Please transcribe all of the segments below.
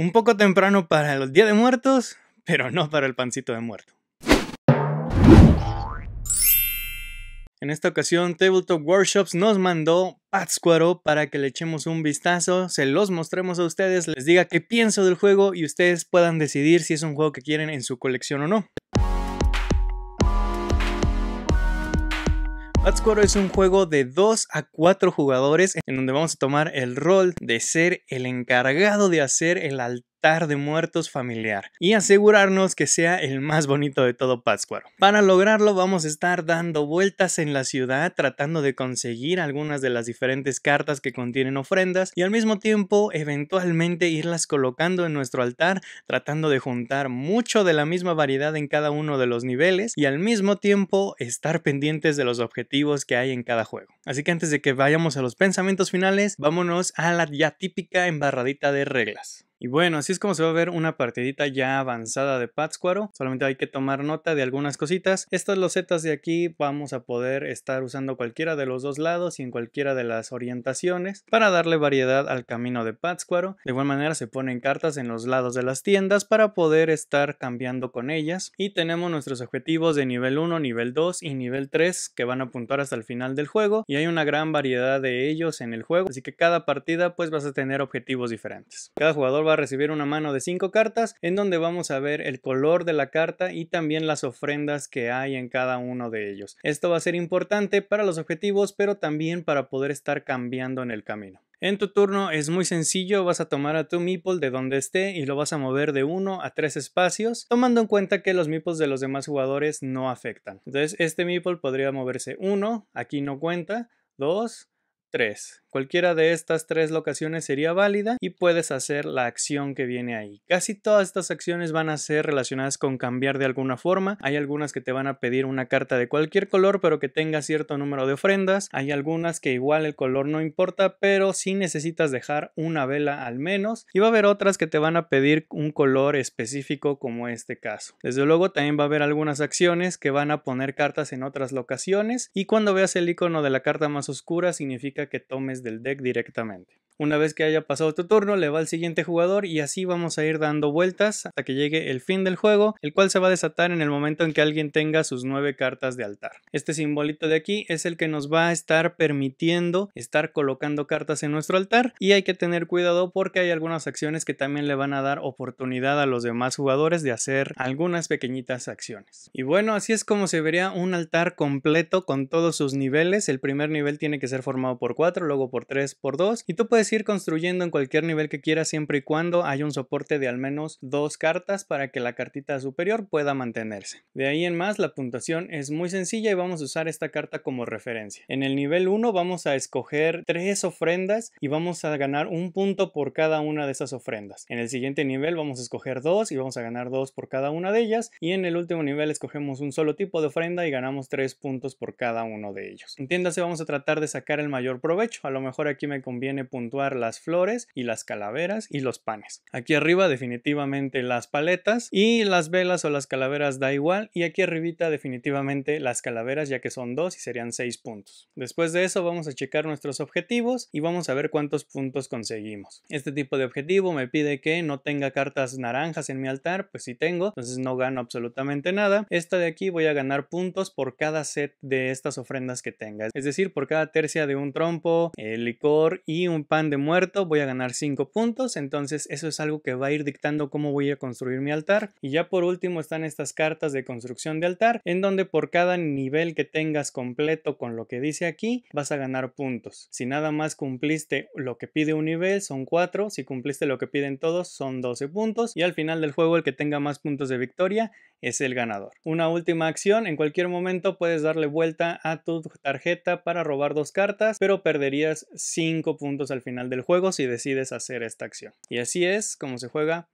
Un poco temprano para los Día de Muertos, pero no para el pancito de muerto. En esta ocasión, Tabletop Workshops nos mandó Patscuaro para que le echemos un vistazo, se los mostremos a ustedes, les diga qué pienso del juego y ustedes puedan decidir si es un juego que quieren en su colección o no. Squad es un juego de 2 a 4 jugadores en donde vamos a tomar el rol de ser el encargado de hacer el altar altar de muertos familiar y asegurarnos que sea el más bonito de todo Pátzcuaro. Para lograrlo vamos a estar dando vueltas en la ciudad tratando de conseguir algunas de las diferentes cartas que contienen ofrendas y al mismo tiempo eventualmente irlas colocando en nuestro altar tratando de juntar mucho de la misma variedad en cada uno de los niveles y al mismo tiempo estar pendientes de los objetivos que hay en cada juego. Así que antes de que vayamos a los pensamientos finales, vámonos a la ya típica embarradita de reglas. Y bueno, así es como se va a ver una partidita ya avanzada de Pátzcuaro. Solamente hay que tomar nota de algunas cositas. Estas losetas de aquí vamos a poder estar usando cualquiera de los dos lados y en cualquiera de las orientaciones para darle variedad al camino de Pátzcuaro. De igual manera se ponen cartas en los lados de las tiendas para poder estar cambiando con ellas. Y tenemos nuestros objetivos de nivel 1, nivel 2 y nivel 3 que van a apuntar hasta el final del juego. Y hay una gran variedad de ellos en el juego. Así que cada partida pues vas a tener objetivos diferentes. Cada jugador va a recibir una mano de cinco cartas en donde vamos a ver el color de la carta y también las ofrendas que hay en cada uno de ellos. Esto va a ser importante para los objetivos pero también para poder estar cambiando en el camino. En tu turno es muy sencillo, vas a tomar a tu meeple de donde esté y lo vas a mover de uno a tres espacios, tomando en cuenta que los meeples de los demás jugadores no afectan. Entonces este meeple podría moverse uno, aquí no cuenta, dos, tres. Cualquiera de estas tres locaciones sería válida y puedes hacer la acción que viene ahí. Casi todas estas acciones van a ser relacionadas con cambiar de alguna forma. Hay algunas que te van a pedir una carta de cualquier color pero que tenga cierto número de ofrendas. Hay algunas que igual el color no importa pero sí necesitas dejar una vela al menos. Y va a haber otras que te van a pedir un color específico como este caso. Desde luego también va a haber algunas acciones que van a poner cartas en otras locaciones y cuando veas el icono de la carta más oscura significa que tomes del deck directamente. Una vez que haya pasado tu turno, le va al siguiente jugador y así vamos a ir dando vueltas hasta que llegue el fin del juego, el cual se va a desatar en el momento en que alguien tenga sus nueve cartas de altar. Este simbolito de aquí es el que nos va a estar permitiendo estar colocando cartas en nuestro altar y hay que tener cuidado porque hay algunas acciones que también le van a dar oportunidad a los demás jugadores de hacer algunas pequeñitas acciones. Y bueno, así es como se vería un altar completo con todos sus niveles. El primer nivel tiene que ser formado por cuatro luego por 3 por 2 y tú puedes ir construyendo en cualquier nivel que quieras siempre y cuando haya un soporte de al menos dos cartas para que la cartita superior pueda mantenerse. De ahí en más la puntuación es muy sencilla y vamos a usar esta carta como referencia. En el nivel 1 vamos a escoger tres ofrendas y vamos a ganar un punto por cada una de esas ofrendas. En el siguiente nivel vamos a escoger dos y vamos a ganar dos por cada una de ellas y en el último nivel escogemos un solo tipo de ofrenda y ganamos tres puntos por cada uno de ellos. Entiéndase, vamos a tratar de sacar el mayor provecho lo mejor aquí me conviene puntuar las flores y las calaveras y los panes. Aquí arriba definitivamente las paletas y las velas o las calaveras da igual y aquí arribita definitivamente las calaveras ya que son dos y serían seis puntos. Después de eso vamos a checar nuestros objetivos y vamos a ver cuántos puntos conseguimos. Este tipo de objetivo me pide que no tenga cartas naranjas en mi altar, pues si tengo, entonces no gano absolutamente nada. Esta de aquí voy a ganar puntos por cada set de estas ofrendas que tenga, es decir, por cada tercia de un trompo, licor y un pan de muerto, voy a ganar 5 puntos. Entonces eso es algo que va a ir dictando cómo voy a construir mi altar. Y ya por último están estas cartas de construcción de altar, en donde por cada nivel que tengas completo con lo que dice aquí, vas a ganar puntos. Si nada más cumpliste lo que pide un nivel, son 4. Si cumpliste lo que piden todos, son 12 puntos. Y al final del juego, el que tenga más puntos de victoria es el ganador. Una última acción, en cualquier momento puedes darle vuelta a tu tarjeta para robar dos cartas, pero perderías cinco 5 puntos al final del juego si decides hacer esta acción. Y así es como se juega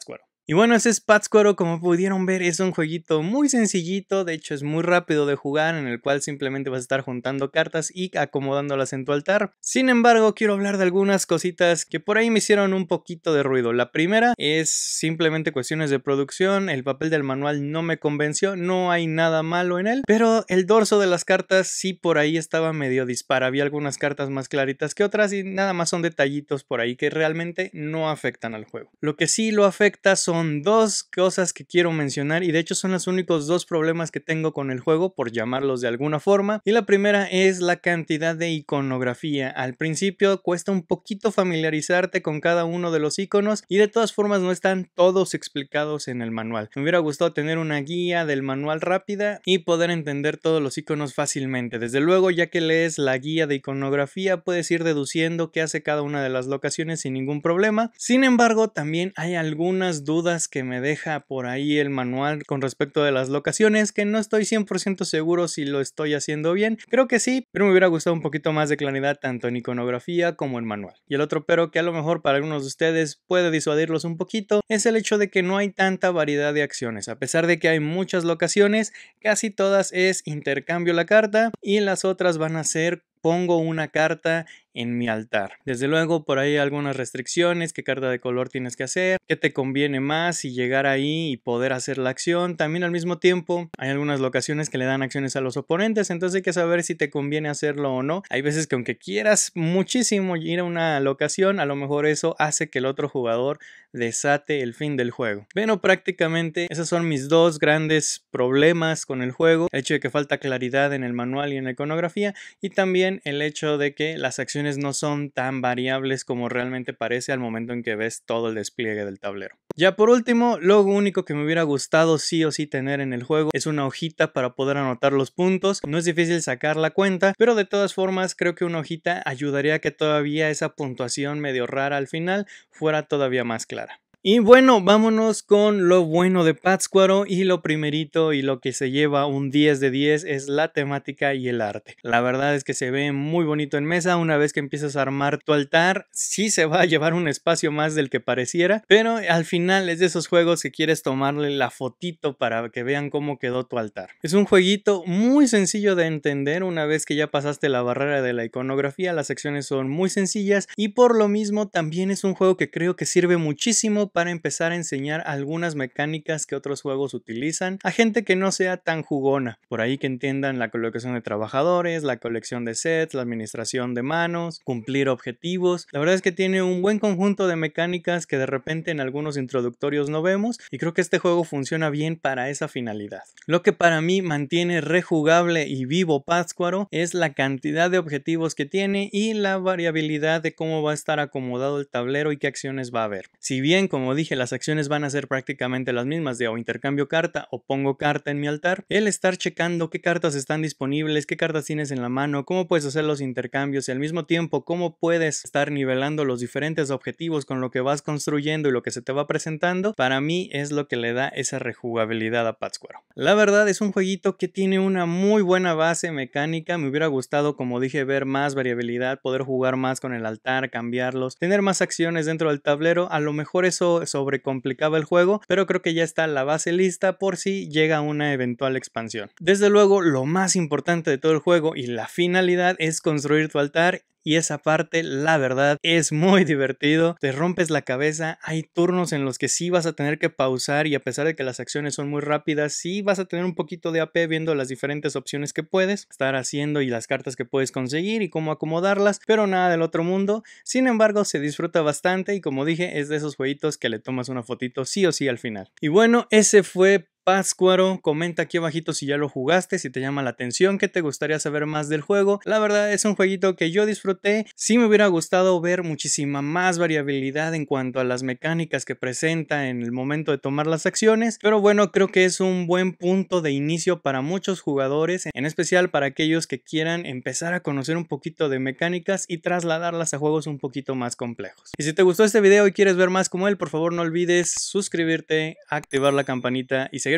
Square. Y bueno, ese es Square. como pudieron ver, es un jueguito muy sencillito, de hecho es muy rápido de jugar, en el cual simplemente vas a estar juntando cartas y acomodándolas en tu altar. Sin embargo, quiero hablar de algunas cositas que por ahí me hicieron un poquito de ruido. La primera es simplemente cuestiones de producción, el papel del manual no me convenció, no hay nada malo en él, pero el dorso de las cartas sí por ahí estaba medio dispara, había algunas cartas más claritas que otras y nada más son detallitos por ahí que realmente no afectan al juego. Lo que sí lo afecta son dos cosas que quiero mencionar y de hecho son los únicos dos problemas que tengo con el juego por llamarlos de alguna forma. Y la primera es la cantidad de iconografía. Al principio cuesta un poquito familiarizarte con cada uno de los iconos y de todas formas no están todos explicados en el manual. Me hubiera gustado tener una guía del manual rápida y poder entender todos los iconos fácilmente. Desde luego, ya que lees la guía de iconografía, puedes ir deduciendo qué hace cada una de las locaciones sin ningún problema. Sin embargo, también hay algunas dudas que me deja por ahí el manual con respecto de las locaciones, que no estoy 100% seguro si lo estoy haciendo bien. Creo que sí, pero me hubiera gustado un poquito más de claridad tanto en iconografía como en manual. Y el otro pero que a lo mejor para algunos de ustedes puede disuadirlos un poquito es el hecho de que no hay tanta variedad de acciones. A pesar de que hay muchas locaciones, casi todas es intercambio la carta y las otras van a ser pongo una carta en mi altar. Desde luego, por ahí hay algunas restricciones, qué carta de color tienes que hacer, qué te conviene más y llegar ahí y poder hacer la acción. También al mismo tiempo hay algunas locaciones que le dan acciones a los oponentes, entonces hay que saber si te conviene hacerlo o no. Hay veces que aunque quieras muchísimo ir a una locación, a lo mejor eso hace que el otro jugador desate el fin del juego. Bueno, prácticamente esos son mis dos grandes problemas con el juego, el hecho de que falta claridad en el manual y en la iconografía y también el hecho de que las acciones no son tan variables como realmente parece al momento en que ves todo el despliegue del tablero. Ya por último, lo único que me hubiera gustado sí o sí tener en el juego es una hojita para poder anotar los puntos. No es difícil sacar la cuenta, pero de todas formas creo que una hojita ayudaría a que todavía esa puntuación medio rara al final fuera todavía más clara. Y bueno, vámonos con lo bueno de Pátzcuaro y lo primerito y lo que se lleva un 10 de 10 es la temática y el arte. La verdad es que se ve muy bonito en mesa una vez que empiezas a armar tu altar, sí se va a llevar un espacio más del que pareciera, pero al final es de esos juegos que quieres tomarle la fotito para que vean cómo quedó tu altar. Es un jueguito muy sencillo de entender una vez que ya pasaste la barrera de la iconografía, las secciones son muy sencillas y por lo mismo también es un juego que creo que sirve muchísimo para empezar a enseñar algunas mecánicas que otros juegos utilizan a gente que no sea tan jugona. Por ahí que entiendan la colocación de trabajadores, la colección de sets, la administración de manos, cumplir objetivos. La verdad es que tiene un buen conjunto de mecánicas que de repente en algunos introductorios no vemos y creo que este juego funciona bien para esa finalidad. Lo que para mí mantiene rejugable y vivo Pátzcuaro es la cantidad de objetivos que tiene y la variabilidad de cómo va a estar acomodado el tablero y qué acciones va a haber. Si bien con como dije, las acciones van a ser prácticamente las mismas de o intercambio carta o pongo carta en mi altar. El estar checando qué cartas están disponibles, qué cartas tienes en la mano, cómo puedes hacer los intercambios y al mismo tiempo cómo puedes estar nivelando los diferentes objetivos con lo que vas construyendo y lo que se te va presentando, para mí es lo que le da esa rejugabilidad a Square. La verdad es un jueguito que tiene una muy buena base mecánica, me hubiera gustado como dije ver más variabilidad, poder jugar más con el altar, cambiarlos, tener más acciones dentro del tablero, a lo mejor eso sobre sobrecomplicaba el juego, pero creo que ya está la base lista por si llega una eventual expansión. Desde luego, lo más importante de todo el juego y la finalidad es construir tu altar y esa parte, la verdad, es muy divertido. Te rompes la cabeza, hay turnos en los que sí vas a tener que pausar y a pesar de que las acciones son muy rápidas, sí vas a tener un poquito de AP viendo las diferentes opciones que puedes estar haciendo y las cartas que puedes conseguir y cómo acomodarlas, pero nada del otro mundo. Sin embargo, se disfruta bastante y como dije, es de esos jueguitos que le tomas una fotito sí o sí al final. Y bueno, ese fue Páscuaro. Comenta aquí abajito si ya lo jugaste, si te llama la atención, que te gustaría saber más del juego. La verdad es un jueguito que yo disfruté. Sí me hubiera gustado ver muchísima más variabilidad en cuanto a las mecánicas que presenta en el momento de tomar las acciones. Pero bueno, creo que es un buen punto de inicio para muchos jugadores, en especial para aquellos que quieran empezar a conocer un poquito de mecánicas y trasladarlas a juegos un poquito más complejos. Y si te gustó este video y quieres ver más como él, por favor no olvides suscribirte, activar la campanita y seguir